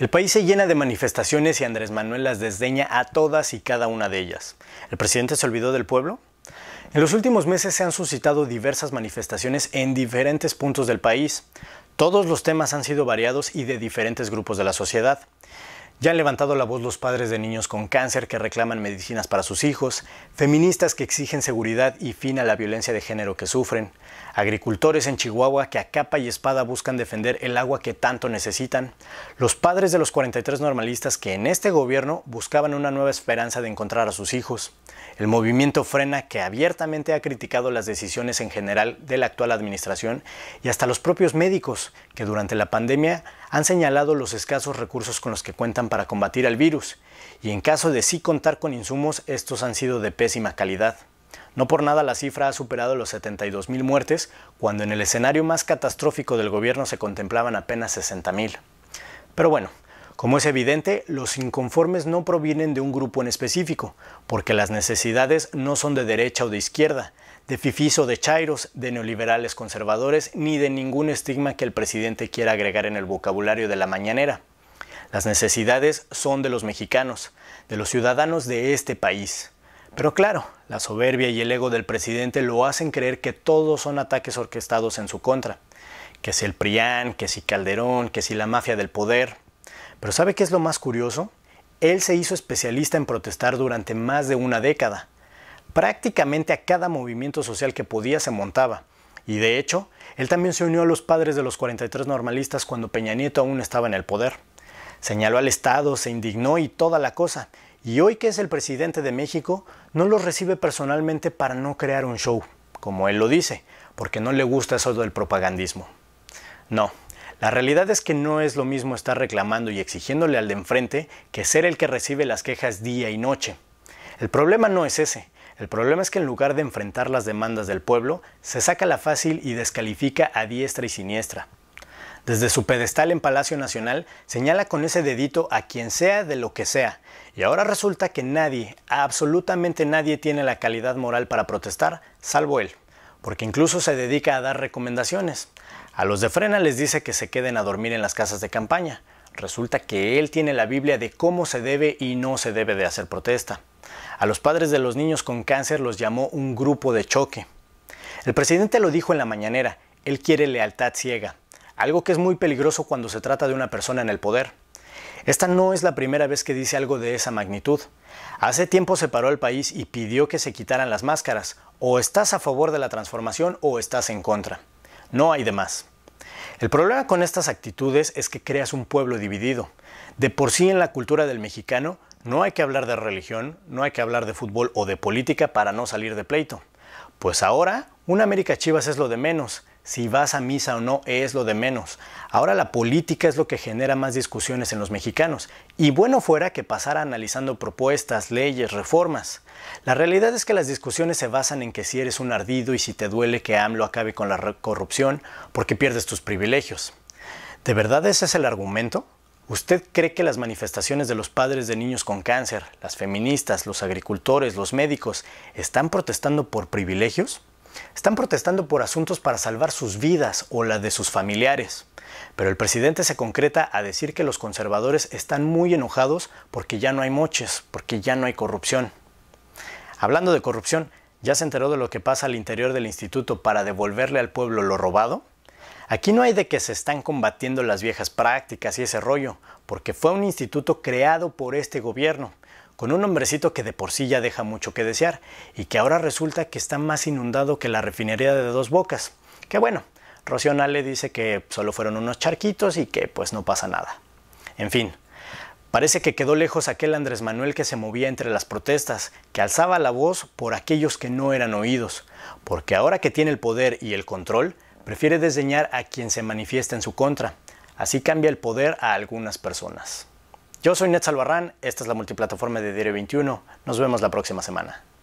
El país se llena de manifestaciones y Andrés Manuel las desdeña a todas y cada una de ellas. ¿El presidente se olvidó del pueblo? En los últimos meses se han suscitado diversas manifestaciones en diferentes puntos del país. Todos los temas han sido variados y de diferentes grupos de la sociedad. Ya han levantado la voz los padres de niños con cáncer que reclaman medicinas para sus hijos, feministas que exigen seguridad y fin a la violencia de género que sufren, agricultores en Chihuahua que a capa y espada buscan defender el agua que tanto necesitan, los padres de los 43 normalistas que en este gobierno buscaban una nueva esperanza de encontrar a sus hijos, el movimiento Frena que abiertamente ha criticado las decisiones en general de la actual administración y hasta los propios médicos que durante la pandemia han señalado los escasos recursos con los que cuentan para combatir al virus, y en caso de sí contar con insumos, estos han sido de pésima calidad. No por nada la cifra ha superado los 72.000 muertes, cuando en el escenario más catastrófico del gobierno se contemplaban apenas 60.000. Pero bueno, como es evidente, los inconformes no provienen de un grupo en específico, porque las necesidades no son de derecha o de izquierda, de fifís o de chairos, de neoliberales conservadores, ni de ningún estigma que el presidente quiera agregar en el vocabulario de la mañanera. Las necesidades son de los mexicanos, de los ciudadanos de este país. Pero claro, la soberbia y el ego del presidente lo hacen creer que todos son ataques orquestados en su contra. Que si el Prián, que si Calderón, que si la mafia del poder. Pero ¿sabe qué es lo más curioso? Él se hizo especialista en protestar durante más de una década. Prácticamente a cada movimiento social que podía se montaba. Y de hecho, él también se unió a los padres de los 43 normalistas cuando Peña Nieto aún estaba en el poder. Señaló al Estado, se indignó y toda la cosa. Y hoy que es el presidente de México, no los recibe personalmente para no crear un show, como él lo dice, porque no le gusta eso del propagandismo. No, la realidad es que no es lo mismo estar reclamando y exigiéndole al de enfrente que ser el que recibe las quejas día y noche. El problema no es ese. El problema es que en lugar de enfrentar las demandas del pueblo, se saca la fácil y descalifica a diestra y siniestra. Desde su pedestal en Palacio Nacional, señala con ese dedito a quien sea de lo que sea, y ahora resulta que nadie, absolutamente nadie tiene la calidad moral para protestar, salvo él, porque incluso se dedica a dar recomendaciones. A los de Frena les dice que se queden a dormir en las casas de campaña. Resulta que él tiene la Biblia de cómo se debe y no se debe de hacer protesta. A los padres de los niños con cáncer los llamó un grupo de choque. El presidente lo dijo en la mañanera, él quiere lealtad ciega, algo que es muy peligroso cuando se trata de una persona en el poder. Esta no es la primera vez que dice algo de esa magnitud. Hace tiempo se paró el país y pidió que se quitaran las máscaras. O estás a favor de la transformación o estás en contra. No hay de más. El problema con estas actitudes es que creas un pueblo dividido. De por sí en la cultura del mexicano no hay que hablar de religión, no hay que hablar de fútbol o de política para no salir de pleito. Pues ahora, una América Chivas es lo de menos si vas a misa o no es lo de menos. Ahora la política es lo que genera más discusiones en los mexicanos, y bueno fuera que pasara analizando propuestas, leyes, reformas. La realidad es que las discusiones se basan en que si eres un ardido y si te duele que AMLO acabe con la corrupción porque pierdes tus privilegios. ¿De verdad ese es el argumento? ¿Usted cree que las manifestaciones de los padres de niños con cáncer, las feministas, los agricultores, los médicos, están protestando por privilegios? Están protestando por asuntos para salvar sus vidas o la de sus familiares. Pero el presidente se concreta a decir que los conservadores están muy enojados porque ya no hay moches, porque ya no hay corrupción. Hablando de corrupción, ¿ya se enteró de lo que pasa al interior del instituto para devolverle al pueblo lo robado? Aquí no hay de que se están combatiendo las viejas prácticas y ese rollo, porque fue un instituto creado por este gobierno, con un hombrecito que de por sí ya deja mucho que desear y que ahora resulta que está más inundado que la refinería de dos bocas. Que bueno, Rocío le dice que solo fueron unos charquitos y que pues no pasa nada. En fin, parece que quedó lejos aquel Andrés Manuel que se movía entre las protestas, que alzaba la voz por aquellos que no eran oídos, porque ahora que tiene el poder y el control, prefiere desdeñar a quien se manifiesta en su contra. Así cambia el poder a algunas personas. Yo soy Nets Albarrán, esta es la multiplataforma de Diario 21. Nos vemos la próxima semana.